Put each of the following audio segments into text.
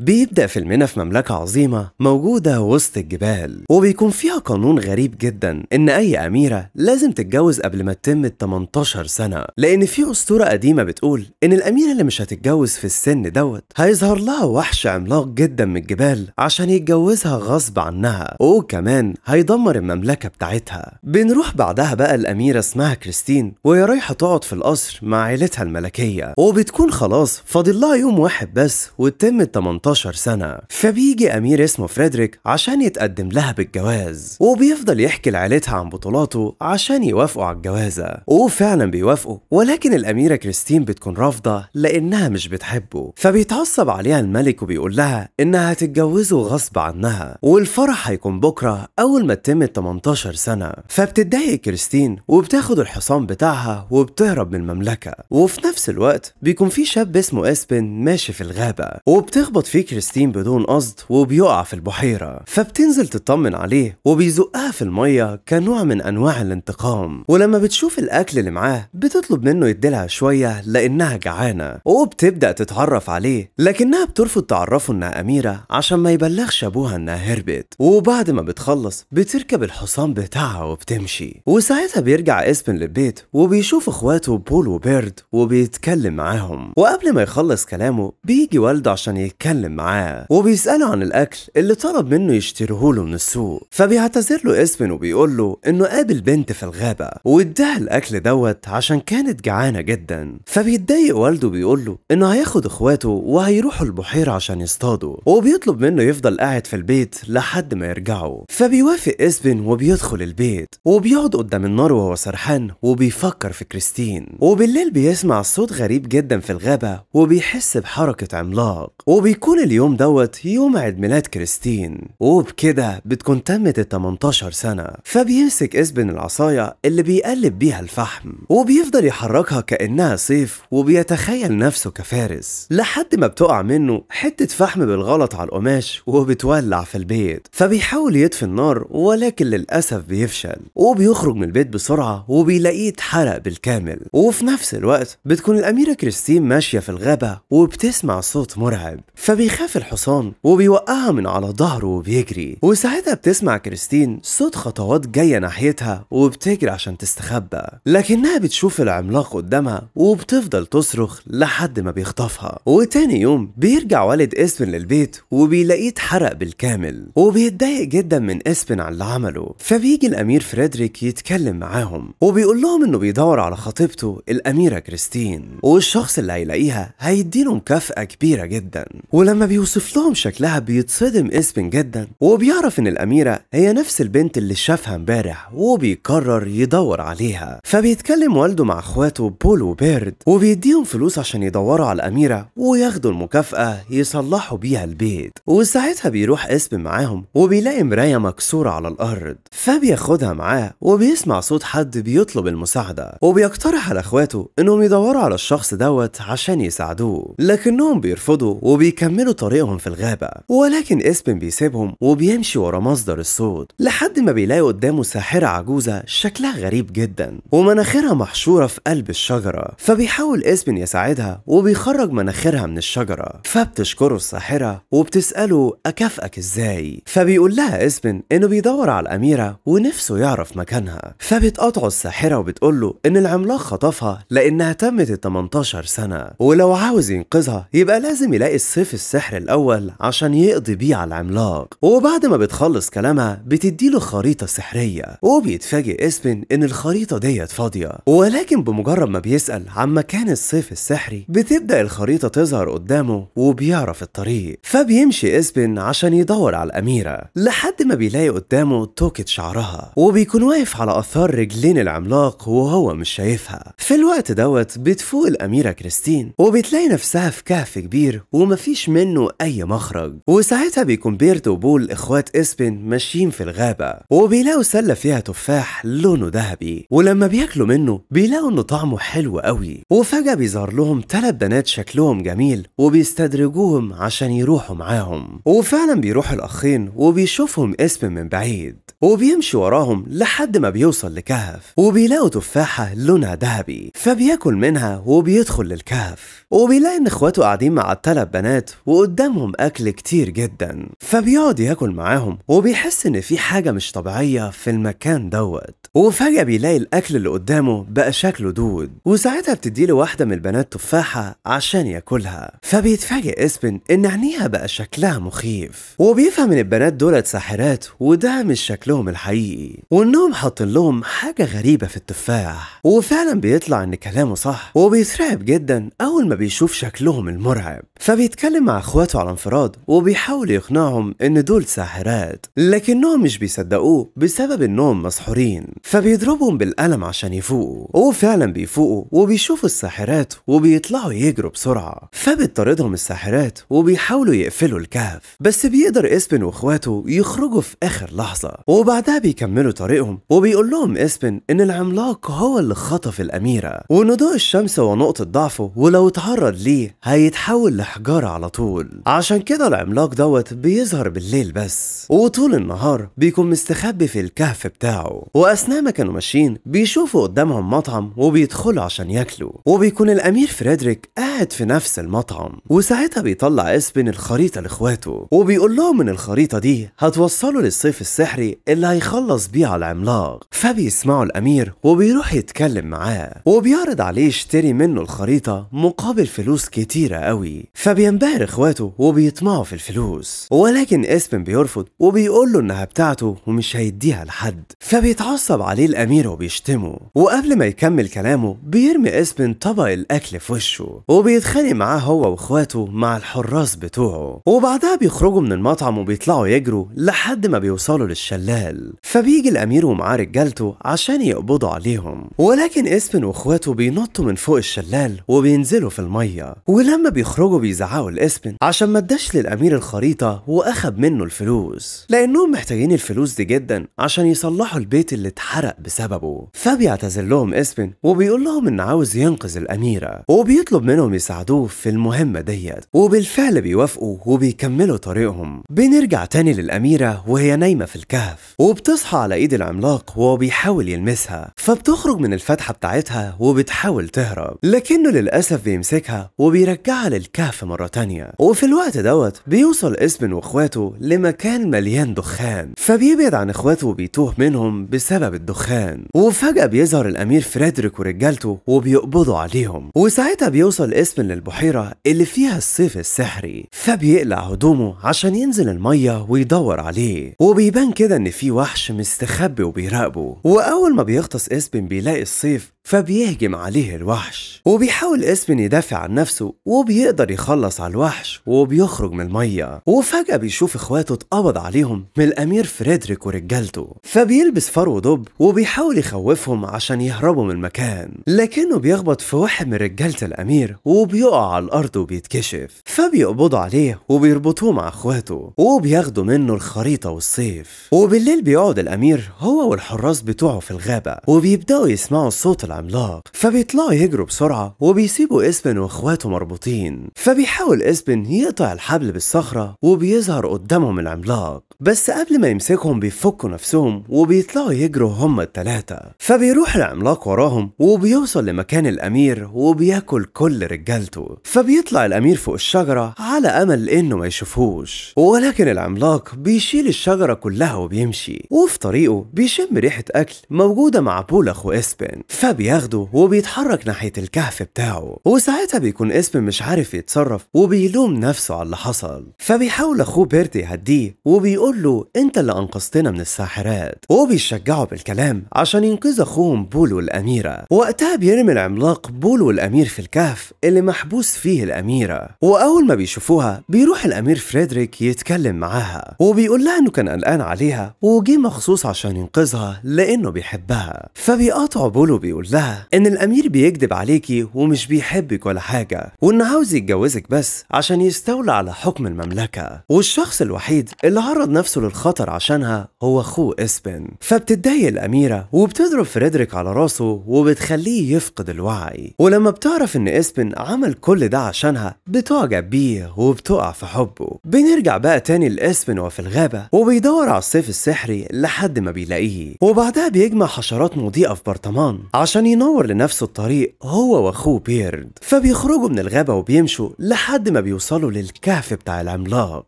بيبدأ فيلمنا في مملكة عظيمة موجودة وسط الجبال وبيكون فيها قانون غريب جدا إن أي أميرة لازم تتجوز قبل ما تتم ال 18 سنة لأن في أسطورة قديمة بتقول إن الأميرة اللي مش هتتجوز في السن دوت هيظهر لها وحش عملاق جدا من الجبال عشان يتجوزها غصب عنها وكمان هيدمر المملكة بتاعتها بنروح بعدها بقى الأميرة اسمها كريستين وهي رايحة تقعد في القصر مع عيلتها الملكية وبتكون خلاص فاضل لها يوم واحد بس وتتم ال 18 18 سنة فبيجي أمير اسمه فريدريك عشان يتقدم لها بالجواز وبيفضل يحكي لعيلتها عن بطولاته عشان يوافقوا على الجوازة وفعلا بيوافقوا ولكن الأميرة كريستين بتكون رافضة لأنها مش بتحبه فبيتعصب عليها الملك وبيقول لها إنها هتتجوزه غصب عنها والفرح هيكون بكرة أول ما تتم 18 سنة فبتتضايق كريستين وبتاخد الحصان بتاعها وبتهرب من المملكة وفي نفس الوقت بيكون في شاب اسمه اسبن ماشي في الغابة وبتخبط في كريستين بدون قصد وبيقع في البحيرة فبتنزل تطمن عليه وبيزقها في المية كنوع من أنواع الانتقام ولما بتشوف الأكل اللي معاه بتطلب منه يديلها شوية لأنها جعانة وبتبدأ تتعرف عليه لكنها بترفض تعرفه إنها أميرة عشان ما يبلغش أبوها إنها هربت وبعد ما بتخلص بتركب الحصان بتاعها وبتمشي وساعتها بيرجع اسبن للبيت وبيشوف إخواته بول وبيرد وبيتكلم معاهم وقبل ما يخلص كلامه بيجي والده عشان يتكلم بيتكلم معاه وبيسأله عن الأكل اللي طلب منه يشتريه له من السوق فبيعتذر له اسمن وبيقول له إنه قابل بنت في الغابة واداها الأكل دوت عشان كانت جعانة جدا فبيتضايق والده بيقول له إنه هياخد إخواته وهيروحوا البحيرة عشان يصطادوا وبيطلب منه يفضل قاعد في البيت لحد ما يرجعوا فبيوافق اسبن وبيدخل البيت وبيقعد قدام النار وهو سرحان وبيفكر في كريستين وبالليل بيسمع صوت غريب جدا في الغابة وبيحس بحركة عملاق وبيكون بيكون اليوم دوت يوم عيد ميلاد كريستين وبكده بتكون تمت ال 18 سنة فبيمسك اسبن العصاية اللي بيقلب بيها الفحم وبيفضل يحركها كأنها سيف وبيتخيل نفسه كفارس لحد ما بتقع منه حتة فحم بالغلط على القماش وبتولع في البيت فبيحاول يطفي النار ولكن للأسف بيفشل وبيخرج من البيت بسرعة وبيلاقيه اتحرق بالكامل وفي نفس الوقت بتكون الأميرة كريستين ماشية في الغابة وبتسمع صوت مرعب فبي بيخاف الحصان وبيوقعها من على ظهره وبيجري وساعتها بتسمع كريستين صوت خطوات جاية ناحيتها وبتجري عشان تستخبى لكنها بتشوف العملاق قدامها وبتفضل تصرخ لحد ما بيخطفها وتاني يوم بيرجع والد اسبن للبيت وبيلاقيه اتحرق بالكامل وبيتضايق جدا من اسبن على اللي عمله فبيجي الامير فريدريك يتكلم معاهم وبيقول لهم انه بيدور على خطيبته الاميره كريستين والشخص اللي هيلاقيها هيديله مكافاه كبيره جدا ولما لما بيوصف لهم شكلها بيتصدم اسبن جدا وبيعرف ان الاميره هي نفس البنت اللي شافها امبارح وبيقرر يدور عليها فبيتكلم والده مع اخواته بول وبيرد وبيديهم فلوس عشان يدوروا على الاميره وياخدوا المكافاه يصلحوا بيها البيت وساعتها بيروح اسبن معاهم وبيلاقي مرايه مكسوره على الارض فبياخدها معاه وبيسمع صوت حد بيطلب المساعده وبيقترح على اخواته انهم يدوروا على الشخص دوت عشان يساعدوه لكنهم بيرفضوا وبيكملوا بيكملوا طريقهم في الغابة ولكن اسبن بيسيبهم وبيمشي ورا مصدر الصوت لحد ما بيلاقي قدامه ساحرة عجوزة شكلها غريب جدا ومناخيرها محشورة في قلب الشجرة فبيحاول اسبن يساعدها وبيخرج مناخيرها من الشجرة فبتشكره الساحرة وبتسأله أكافئك ازاي فبيقول لها اسبن انه بيدور على الأميرة ونفسه يعرف مكانها فبتقاطعه الساحرة وبتقول له ان العملاق خطفها لأنها تمت ال 18 سنة ولو عاوز ينقذها يبقى لازم يلاقي الصيف السحري السحر الأول عشان يقضي بيه على العملاق وبعد ما بتخلص كلامها بتديله خريطة سحرية وبيتفاجئ اسبن إن الخريطة ديت فاضية ولكن بمجرد ما بيسأل عن مكان الصيف السحري بتبدأ الخريطة تظهر قدامه وبيعرف الطريق فبيمشي اسبن عشان يدور على الأميرة لحد ما بيلاقي قدامه توكة شعرها وبيكون واقف على أثار رجلين العملاق وهو مش شايفها في الوقت دوت بتفوق الأميرة كريستين وبتلاقي نفسها في كهف كبير ومفيش منه أي مخرج وساعتها بيكون بيرد وبول إخوات إسبن ماشيين في الغابة وبيلاقوا سلة فيها تفاح لونه ذهبي ولما بياكلوا منه بيلاقوا إنه طعمه حلو قوي وفجأة بيظهر لهم ثلاث بنات شكلهم جميل وبيستدرجوهم عشان يروحوا معاهم وفعلا بيروح الأخين وبيشوفهم إسبن من بعيد وبيمشي وراهم لحد ما بيوصل لكهف وبيلاقوا تفاحة لونها ذهبي فبياكل منها وبيدخل للكهف وبيلاقي إن إخواته قاعدين مع الثلاث بنات وقدامهم أكل كتير جدا فبيقعد ياكل معاهم وبيحس إن في حاجة مش طبيعية في المكان دوت وفجأة بيلاقي الأكل اللي قدامه بقى شكله دود وساعتها بتديله واحدة من البنات تفاحة عشان ياكلها فبيتفاجئ اسبن إن عينيها بقى شكلها مخيف وبيفهم إن البنات دولت ساحرات وده مش شكلهم الحقيقي وإنهم حاطين لهم حاجة غريبة في التفاح وفعلا بيطلع إن كلامه صح وبيترعب جدا أول ما بيشوف شكلهم المرعب فبيتكلم مع إخواته على انفراد وبيحاول يقنعهم إن دول ساحرات لكنهم مش بيصدقوه بسبب إنهم مسحورين فبيضربهم بالقلم عشان يفوقوا وفعلا بيفوقوا وبيشوفوا الساحرات وبيطلعوا يجروا بسرعة فبتطاردهم الساحرات وبيحاولوا يقفلوا الكهف بس بيقدر اسبن واخواته يخرجوا في اخر لحظة وبعدها بيكملوا طريقهم وبيقول لهم اسبن ان العملاق هو اللي خطف الاميرة وان ضوء الشمس هو نقطة ضعفه ولو اتعرض ليه هيتحول لحجارة على طول عشان كده العملاق دوت بيظهر بالليل بس وطول النهار بيكون مستخبي في الكهف بتاعه واثناء مهما كانوا ماشيين بيشوفوا قدامهم مطعم وبيدخلوا عشان ياكلوا وبيكون الامير فريدريك قاعد في نفس المطعم وساعتها بيطلع اسبن الخريطه لاخواته وبيقول لهم ان الخريطه دي هتوصله للصيف السحري اللي هيخلص بيه على العملاق فبيسمعوا الامير وبيروح يتكلم معاه وبيعرض عليه يشتري منه الخريطه مقابل فلوس كتيره قوي فبينبهر اخواته وبيطمعوا في الفلوس ولكن اسبن بيرفض وبيقول له انها بتاعته ومش هيديها لحد فبيتعصب عليه الامير وبيشتمه وقبل ما يكمل كلامه بيرمي اسبن طبق الأكل في وشه وبيتخانق معاه هو وإخواته مع الحراس بتوعه وبعدها بيخرجوا من المطعم وبيطلعوا يجروا لحد ما بيوصلوا للشلال فبيجي الأمير ومعاه رجالته عشان يقبضوا عليهم ولكن اسبن وإخواته بينطوا من فوق الشلال وبينزلوا في المية ولما بيخرجوا بيزعقوا لاسبن عشان ما اداش للأمير الخريطة وأخد منه الفلوس لأنهم محتاجين الفلوس دي جدا عشان يصلحوا البيت اللي اتحرق اتحرق بسببه فبيعتذر لهم اسبن وبيقول لهم انه عاوز ينقذ الاميره وبيطلب منهم يساعدوه في المهمه ديت وبالفعل بيوافقوا وبيكملوا طريقهم بنرجع تاني للاميره وهي نايمه في الكهف وبتصحى على ايد العملاق وهو بيحاول يلمسها فبتخرج من الفتحه بتاعتها وبتحاول تهرب لكنه للاسف بيمسكها وبيرجعها للكهف مره تانيه وفي الوقت دوت بيوصل اسبن واخواته لمكان مليان دخان فبيبعد عن اخواته وبيتوه منهم بسبب الدخان وفجأة بيظهر الأمير فريدريك ورجالته وبيقبضوا عليهم وساعتها بيوصل اسم للبحيرة اللي فيها الصيف السحري فبيقلع هدومه عشان ينزل المية ويدور عليه وبيبان كده إن في وحش مستخبي وبيراقبه وأول ما بيغطس اسم بيلاقي الصيف فبيهجم عليه الوحش وبيحاول اسبن يدافع عن نفسه وبيقدر يخلص على الوحش وبيخرج من المية وفجأة بيشوف اخواته اتقبض عليهم من الامير فريدريك ورجالته فبيلبس فرو دب وبيحاول يخوفهم عشان يهربوا من المكان لكنه بيخبط في واحد من رجالة الامير وبيقع على الارض وبيتكشف فبيقبضوا عليه وبيربطوه مع اخواته وبياخدوا منه الخريطة والسيف وبالليل بيقعد الامير هو والحراس بتوعه في الغابة وبيبدأوا يسمعوا صوت العملاق فبيطلعوا يجروا بسرعة وبيسيبوا اسبن واخواته مربوطين فبيحاول اسبن يقطع الحبل بالصخرة وبيظهر قدامهم العملاق بس قبل ما يمسكهم بيفكوا نفسهم وبيطلعوا يجروا هم التلاتة فبيروح العملاق وراهم وبيوصل لمكان الأمير وبياكل كل رجالته فبيطلع الأمير فوق الشجرة على أمل إنه ما يشوفوش ولكن العملاق بيشيل الشجرة كلها وبيمشي وفي طريقه بيشم ريحة أكل موجودة مع بول أخو إسبن فبي بياخده وبيتحرك ناحية الكهف بتاعه وساعتها بيكون اسم مش عارف يتصرف وبيلوم نفسه على اللي حصل فبيحاول أخوه بيرت يهديه وبيقول له أنت اللي أنقذتنا من الساحرات وبيشجعه بالكلام عشان ينقذ أخوهم بول والأميرة وقتها بيرمي العملاق بول والأمير في الكهف اللي محبوس فيه الأميرة وأول ما بيشوفوها بيروح الأمير فريدريك يتكلم معاها وبيقول لها إنه كان قلقان عليها وجه مخصوص عشان ينقذها لأنه بيحبها فبيقاطع بول وبيقول لها ان الامير بيكذب عليكي ومش بيحبك ولا حاجه وانه عاوز يتجوزك بس عشان يستولى على حكم المملكه والشخص الوحيد اللي عرض نفسه للخطر عشانها هو اخوه اسبن فبتتضايق الاميره وبتضرب فريدريك على راسه وبتخليه يفقد الوعي ولما بتعرف ان اسبن عمل كل ده عشانها بتعجب بيه وبتقع في حبه بنرجع بقى تاني لاسبن وفي الغابه وبيدور على السيف السحري لحد ما بيلاقيه وبعدها بيجمع حشرات مضيئه في برطمان عشان عشان ينور لنفسه الطريق هو واخوه بيرد فبيخرجوا من الغابة وبيمشوا لحد ما بيوصلوا للكهف بتاع العملاق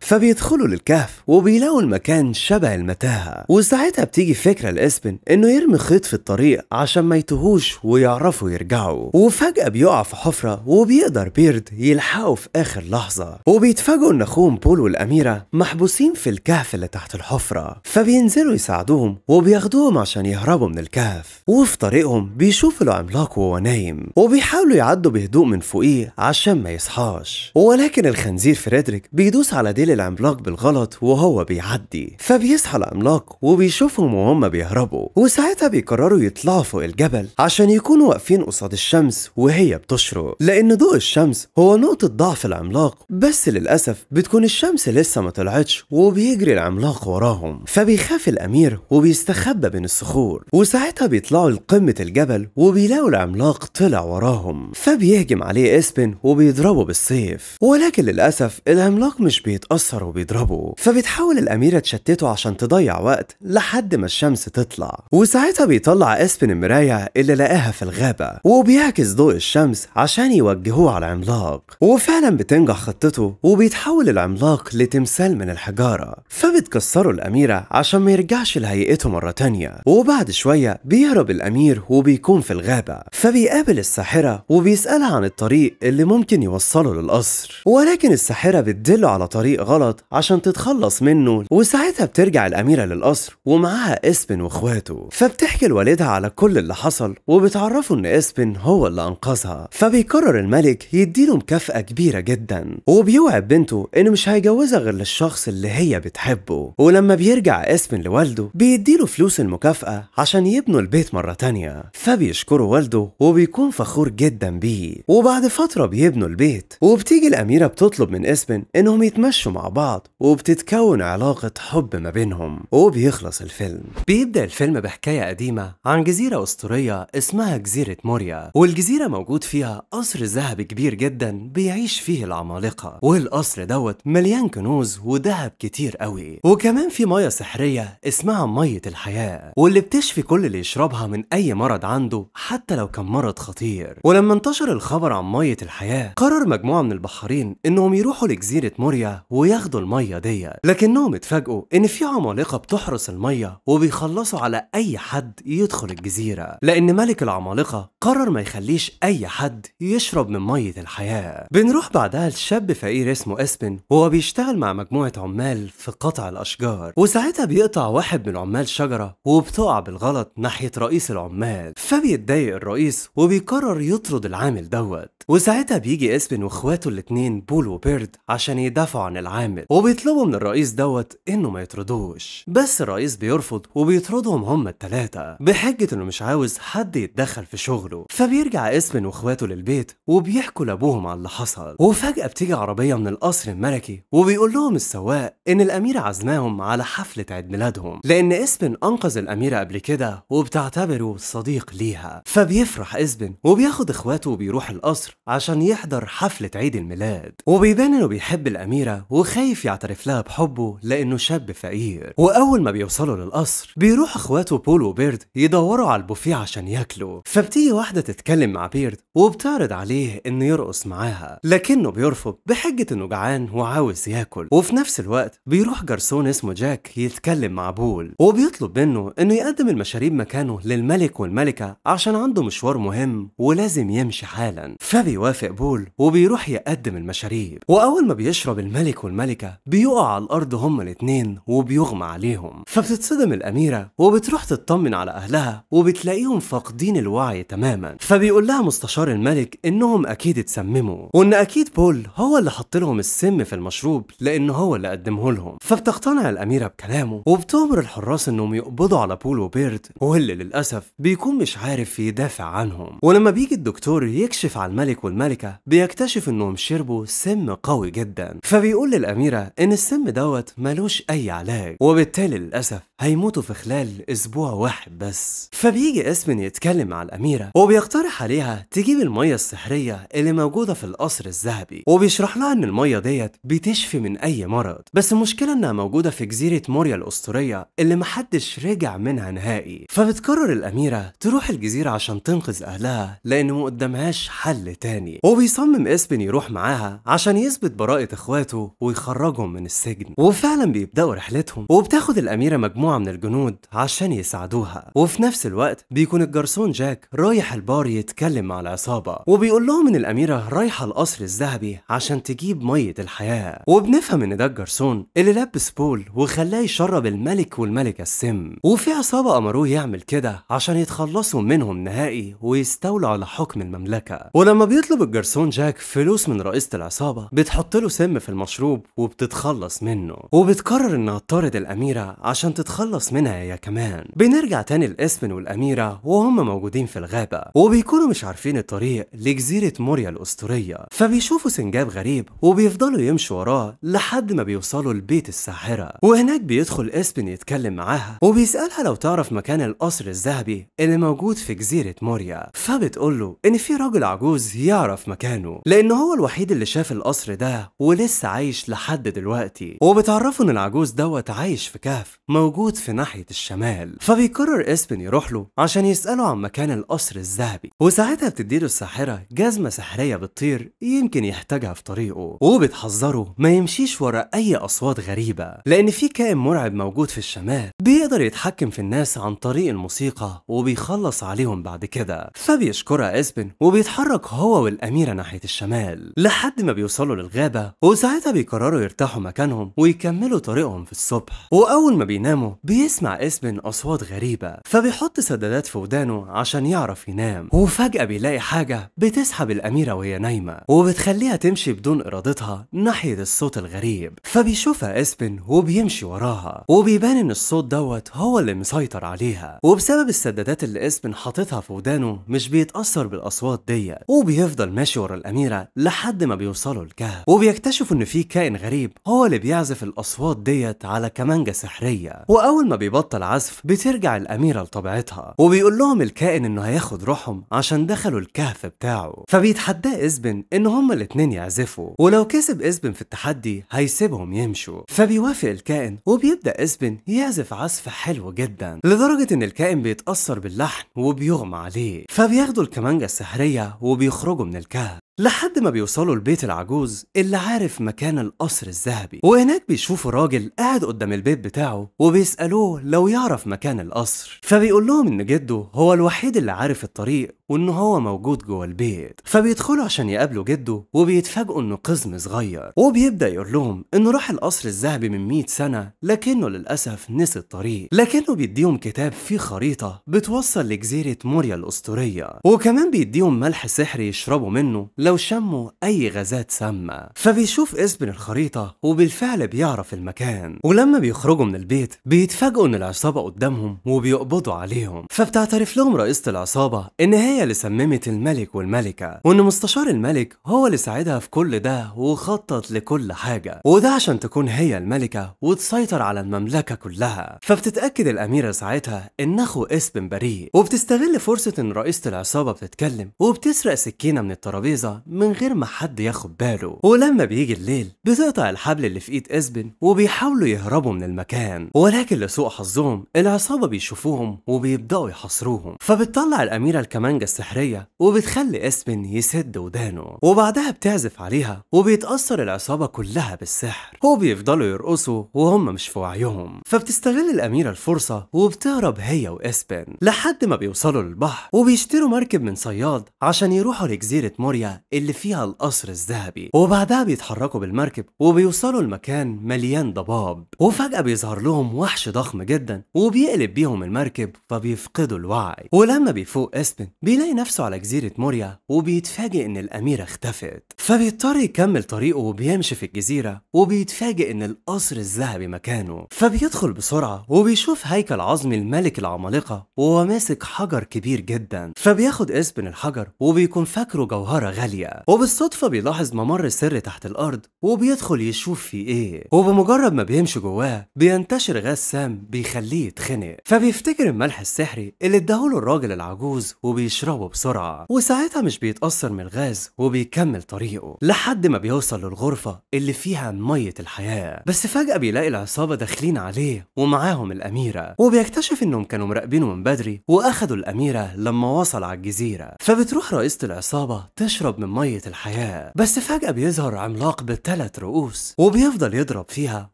فبيدخلوا للكهف وبيلاقوا المكان شبه المتاهة وساعتها بتيجي فكرة لاسبن انه يرمي خيط في الطريق عشان ما يتوهوش ويعرفوا يرجعوا وفجأة بيقع في حفرة وبيقدر بيرد يلحقه في آخر لحظة وبيتفاجئوا ان اخوهم بول والأميرة محبوسين في الكهف اللي تحت الحفرة فبينزلوا يساعدوهم وبياخدوهم عشان يهربوا من الكهف وفي طريقهم بيشوفوا بيشوف العملاق وهو نايم وبيحاولوا يعدوا بهدوء من فوقيه عشان ما يصحاش ولكن الخنزير فريدريك بيدوس على ديل العملاق بالغلط وهو بيعدي فبيصحى العملاق وبيشوفهم وهم بيهربوا وساعتها بيقرروا يطلعوا فوق الجبل عشان يكونوا واقفين قصاد الشمس وهي بتشرق لأن ضوء الشمس هو نقطة ضعف العملاق بس للأسف بتكون الشمس لسه ما طلعتش وبيجري العملاق وراهم فبيخاف الأمير وبيستخبى بين الصخور وساعتها بيطلعوا لقمة الجبل الجبل وبيلاقوا العملاق طلع وراهم فبيهجم عليه اسبن وبيضربه بالسيف ولكن للأسف العملاق مش بيتأثر وبيضربه فبتحاول الأميرة تشتته عشان تضيع وقت لحد ما الشمس تطلع وساعتها بيطلع اسبن المراية اللي لقاها في الغابة وبيعكس ضوء الشمس عشان يوجهوه على العملاق وفعلا بتنجح خطته وبيتحول العملاق لتمثال من الحجارة فبتكسره الأميرة عشان ما يرجعش لهيئته مرة تانية وبعد شوية بيهرب الأمير وبيكون بيكون في الغابة فبيقابل الساحرة وبيسألها عن الطريق اللي ممكن يوصله للقصر ولكن الساحرة بتدله على طريق غلط عشان تتخلص منه وساعتها بترجع الأميرة للقصر ومعاها اسبن واخواته فبتحكي لوالدها على كل اللي حصل وبتعرفه إن اسبن هو اللي أنقذها فبيقرر الملك يديله مكافأة كبيرة جدا وبيوعد بنته إنه مش هيجوزها غير للشخص اللي هي بتحبه ولما بيرجع اسبن لوالده بيديله فلوس المكافأة عشان يبنوا البيت مرة تانية فب بيشكره والده وبيكون فخور جدا بيه وبعد فترة بيبنوا البيت وبتيجي الأميرة بتطلب من اسمن إنهم يتمشوا مع بعض وبتتكون علاقة حب ما بينهم وبيخلص الفيلم بيبدأ الفيلم بحكاية قديمة عن جزيرة أسطورية اسمها جزيرة موريا والجزيرة موجود فيها قصر ذهبي كبير جدا بيعيش فيه العمالقة والقصر دوت مليان كنوز وذهب كتير قوي وكمان في مية سحرية اسمها مية الحياة واللي بتشفي كل اللي يشربها من أي مرض عنده عنده حتى لو كان مرض خطير ولما انتشر الخبر عن مية الحياة قرر مجموعة من البحارين انهم يروحوا لجزيرة موريا وياخدوا المية دي لكنهم اتفاجئوا ان في عمالقة بتحرس المية وبيخلصوا على اي حد يدخل الجزيرة لان ملك العمالقة قرر ما يخليش اي حد يشرب من مية الحياة بنروح بعدها لشاب فقير اسمه اسبن وهو بيشتغل مع مجموعة عمال في قطع الاشجار وساعتها بيقطع واحد من عمال شجرة وبتقع بالغلط ناحية رئيس العمال فبيتضايق الرئيس وبيقرر يطرد العامل دوت وساعتها بيجي اسبن واخواته الاتنين بول وبيرد عشان يدافعوا عن العامل وبيطلبوا من الرئيس دوت انه ما يطردوش بس الرئيس بيرفض وبيطردهم هما التلاتة بحجة انه مش عاوز حد يتدخل في شغله فبيرجع اسبن واخواته للبيت وبيحكوا لابوهم عن اللي حصل وفجأة بتيجي عربية من القصر الملكي وبيقول لهم السواق ان الامير عزماهم على حفلة عيد ميلادهم لان اسبن انقذ الاميرة قبل كده وبتعتبره صديق ليه بيها فبيفرح اسبن وبياخد اخواته وبيروح القصر عشان يحضر حفلة عيد الميلاد وبيبان انه بيحب الاميرة وخايف يعترف لها بحبه لانه شاب فقير واول ما بيوصلوا للقصر بيروح اخواته بول وبيرد يدوروا على البوفيه عشان ياكلوا فبتيجي واحدة تتكلم مع بيرد وبتعرض عليه انه يرقص معاها لكنه بيرفض بحجة انه جعان وعاوز ياكل وفي نفس الوقت بيروح جرسون اسمه جاك يتكلم مع بول وبيطلب منه انه يقدم المشاريب مكانه للملك والملكة عشان عنده مشوار مهم ولازم يمشي حالا فبيوافق بول وبيروح يقدم المشاريب واول ما بيشرب الملك والملكه بيقع على الارض هما الاتنين وبيغمى عليهم فبتتصدم الاميره وبتروح تطمن على اهلها وبتلاقيهم فاقدين الوعي تماما فبيقول لها مستشار الملك انهم اكيد اتسمموا وان اكيد بول هو اللي حط لهم السم في المشروب لان هو اللي قدمه لهم فبتقتنع الاميره بكلامه وبتامر الحراس انهم يقبضوا على بول وبيرد واللي للاسف بيكون مش عارف عارف يدافع عنهم ولما بيجي الدكتور يكشف على الملك والملكة بيكتشف انهم شربوا سم قوي جدا فبيقول للأميرة ان السم دوت ملوش أي علاج وبالتالي للأسف هيموتوا في خلال أسبوع واحد بس فبيجي اسمن يتكلم مع الأميرة وبيقترح عليها تجيب المية السحرية اللي موجودة في القصر الذهبي وبيشرح لها ان المية ديت بتشفي من أي مرض بس المشكلة انها موجودة في جزيرة موريا الأسطورية اللي محدش رجع منها نهائي فبتقرر الأميرة تروح الجزيرة عشان تنقذ أهلها لأنه مقدمهاش حل تاني وبيصمم اسبن يروح معاها عشان يثبت براءة إخواته ويخرجهم من السجن وفعلا بيبدأوا رحلتهم وبتاخد الأميرة مجموعة من الجنود عشان يساعدوها وفي نفس الوقت بيكون الجرسون جاك رايح البار يتكلم مع العصابة وبيقول لهم إن الأميرة رايحة القصر الذهبي عشان تجيب مية الحياة وبنفهم إن ده الجرسون اللي لبس بول وخلاه يشرب الملك والملكة السم وفي عصابة أمروه يعمل كده عشان يتخلصوا يخلصوا منهم نهائي ويستولوا على حكم المملكة ولما بيطلب الجرسون جاك فلوس من رئيسة العصابة بتحط له سم في المشروب وبتتخلص منه وبتقرر انها تطارد الأميرة عشان تتخلص منها هي كمان بنرجع تاني لإسبن والأميرة وهم موجودين في الغابة وبيكونوا مش عارفين الطريق لجزيرة موريا الأسطورية فبيشوفوا سنجاب غريب وبيفضلوا يمشوا وراه لحد ما بيوصلوا لبيت الساحرة وهناك بيدخل إسبن يتكلم معاها وبيسألها لو تعرف مكان القصر الذهبي اللي موجود موجود في جزيرة موريا فبتقول له إن في راجل عجوز يعرف مكانه لأن هو الوحيد اللي شاف القصر ده ولسه عايش لحد دلوقتي وبتعرفه إن العجوز دوت عايش في كهف موجود في ناحية الشمال فبيقرر اسبن يروح له عشان يسأله عن مكان القصر الذهبي وساعتها بتديله الساحرة جزمة سحرية بتطير يمكن يحتاجها في طريقه وبتحذره ما يمشيش ورا أي أصوات غريبة لأن في كائن مرعب موجود في الشمال بيقدر يتحكم في الناس عن طريق الموسيقى وبيخلص عليهم بعد كده فبيشكرها اسبن وبيتحرك هو والأميرة ناحية الشمال لحد ما بيوصلوا للغابة وساعتها بيقرروا يرتاحوا مكانهم ويكملوا طريقهم في الصبح وأول ما بيناموا بيسمع اسبن أصوات غريبة فبيحط سدادات في ودانه عشان يعرف ينام وفجأة بيلاقي حاجة بتسحب الأميرة وهي نايمة وبتخليها تمشي بدون إرادتها ناحية الصوت الغريب فبيشوفها اسبن وبيمشي وراها وبيبان إن الصوت دوت هو اللي مسيطر عليها وبسبب السدادات اللي اسبن حاططها في ودانه مش بيتأثر بالأصوات ديت وبيفضل ماشي ورا الأميرة لحد ما بيوصلوا الكهف وبيكتشفوا إن في كائن غريب هو اللي بيعزف الأصوات ديت على كمانجة سحرية وأول ما بيبطل عزف بترجع الأميرة لطبيعتها وبيقول لهم الكائن إنه هياخد روحهم عشان دخلوا الكهف بتاعه فبيتحداه إسبن إن هما الاتنين يعزفوا ولو كسب إسبن في التحدي هيسيبهم يمشوا فبيوافق الكائن وبيبدأ إسبن يعزف عزف حلو جدا لدرجة إن الكائن بيتأثر باللحن وبيغمى عليه فبياخدوا الكمانجة السحرية وبيخرجوا من الكهف لحد ما بيوصلوا لبيت العجوز اللي عارف مكان القصر الذهبي وهناك بيشوفوا راجل قاعد قدام البيت بتاعه وبيسألوه لو يعرف مكان القصر فبيقول لهم إن جده هو الوحيد اللي عارف الطريق وإن هو موجود جوه البيت فبيدخلوا عشان يقابلوا جده وبيتفاجئوا إنه قزم صغير وبيبدأ يقول لهم إنه راح القصر الذهبي من 100 سنة لكنه للأسف نسي الطريق لكنه بيديهم كتاب فيه خريطة بتوصل لجزيرة موريا الأسطورية وكمان بيديهم ملح سحري يشربوا منه لو شموا أي غازات سامة فبيشوف اسم الخريطة وبالفعل بيعرف المكان ولما بيخرجوا من البيت بيتفاجئوا إن العصابة قدامهم وبيقبضوا عليهم فبتعترف لهم رئيسة العصابة إن هي اللي سممت الملك والملكة وإن مستشار الملك هو اللي ساعدها في كل ده وخطط لكل حاجة وده عشان تكون هي الملكة وتسيطر على المملكة كلها فبتتأكد الأميرة ساعتها إن أخو إس بريء وبتستغل فرصة إن رئيسة العصابة بتتكلم وبتسرق سكينة من الترابيزة من غير ما حد ياخد باله ولما بيجي الليل بتقطع الحبل اللي في ايد اسبن وبيحاولوا يهربوا من المكان ولكن لسوء حظهم العصابة بيشوفوهم وبيبدأوا يحاصروهم فبتطلع الأميرة الكمانجة السحرية وبتخلي اسبن يسد ودانه وبعدها بتعزف عليها وبيتأثر العصابة كلها بالسحر وبيفضلوا يرقصوا وهم مش في وعيهم فبتستغل الأميرة الفرصة وبتهرب هي واسبن لحد ما بيوصلوا للبحر وبيشتروا مركب من صياد عشان يروحوا لجزيرة موريا اللي فيها القصر الذهبي وبعدها بيتحركوا بالمركب وبيوصلوا لمكان مليان ضباب وفجأة بيظهر لهم وحش ضخم جدا وبيقلب بيهم المركب فبيفقدوا الوعي ولما بيفوق اسبن بيلاقي نفسه على جزيرة موريا وبيتفاجئ ان الأميرة اختفت فبيضطر يكمل طريقه وبيمشي في الجزيرة وبيتفاجئ ان القصر الذهبي مكانه فبيدخل بسرعة وبيشوف هيكل عظمي الملك العمالقة وهو ماسك حجر كبير جدا فبياخد اسبن الحجر وبيكون فاكره جوهرة غالية العادية وبالصدفة بيلاحظ ممر سر تحت الأرض وبيدخل يشوف فيه إيه وبمجرد ما بيمشي جواه بينتشر غاز سام بيخليه يتخنق فبيفتكر الملح السحري اللي اداهوله الراجل العجوز وبيشربه بسرعة وساعتها مش بيتأثر من الغاز وبيكمل طريقه لحد ما بيوصل للغرفة اللي فيها مية الحياة بس فجأة بيلاقي العصابة داخلين عليه ومعاهم الأميرة وبيكتشف إنهم كانوا مراقبينه من بدري وأخدوا الأميرة لما وصل على الجزيرة فبتروح رئيسة العصابة تشرب من مية الحياة بس فجأة بيظهر عملاق بالتلات رؤوس وبيفضل يضرب فيها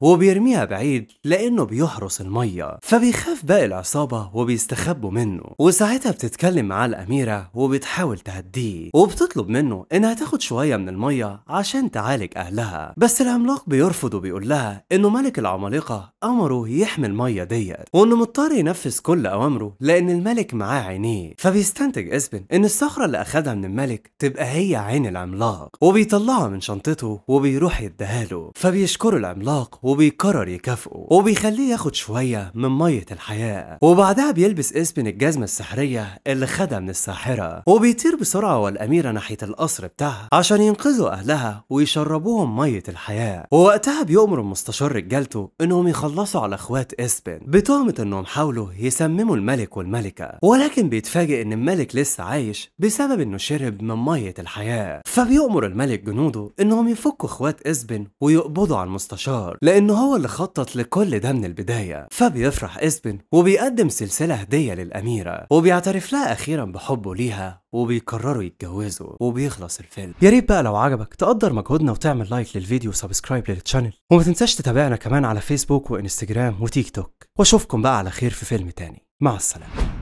وبيرميها بعيد لأنه بيحرس المية فبيخاف باقي العصابة وبيستخبوا منه وساعتها بتتكلم مع الأميرة وبتحاول تهديه وبتطلب منه إنها تاخد شوية من المية عشان تعالج أهلها بس العملاق بيرفض وبيقول لها إنه ملك العمالقة أمره يحمي المية ديت وإنه مضطر ينفذ كل أوامره لأن الملك معاه عينيه فبيستنتج اسبن إن الصخرة اللي أخدها من الملك تبقى هي عين العملاق وبيطلعها من شنطته وبيروح له فبيشكره العملاق وبيقرر يكافئه وبيخليه ياخد شويه من ميه الحياه وبعدها بيلبس اسبن الجزمه السحريه اللي خدها من الساحره وبيطير بسرعه والاميره ناحيه القصر بتاعها عشان ينقذوا اهلها ويشربوهم ميه الحياه ووقتها بيؤمر المستشار رجالته انهم يخلصوا على اخوات اسبن بتهمه انهم حاولوا يسمموا الملك والملكه ولكن بيتفاجئ ان الملك لسه عايش بسبب انه شرب من ميه الحياه الحياة فبيأمر الملك جنوده انهم يفكوا اخوات اسبن ويقبضوا على المستشار لانه هو اللي خطط لكل ده من البداية فبيفرح اسبن وبيقدم سلسلة هدية للأميرة وبيعترف لها أخيرا بحبه ليها وبيقرروا يتجوزوا وبيخلص الفيلم يا ريت بقى لو عجبك تقدر مجهودنا وتعمل لايك للفيديو وسبسكرايب للتشانل وما تنساش تتابعنا كمان على فيسبوك وانستجرام وتيك توك واشوفكم بقى على خير في فيلم تاني مع السلامه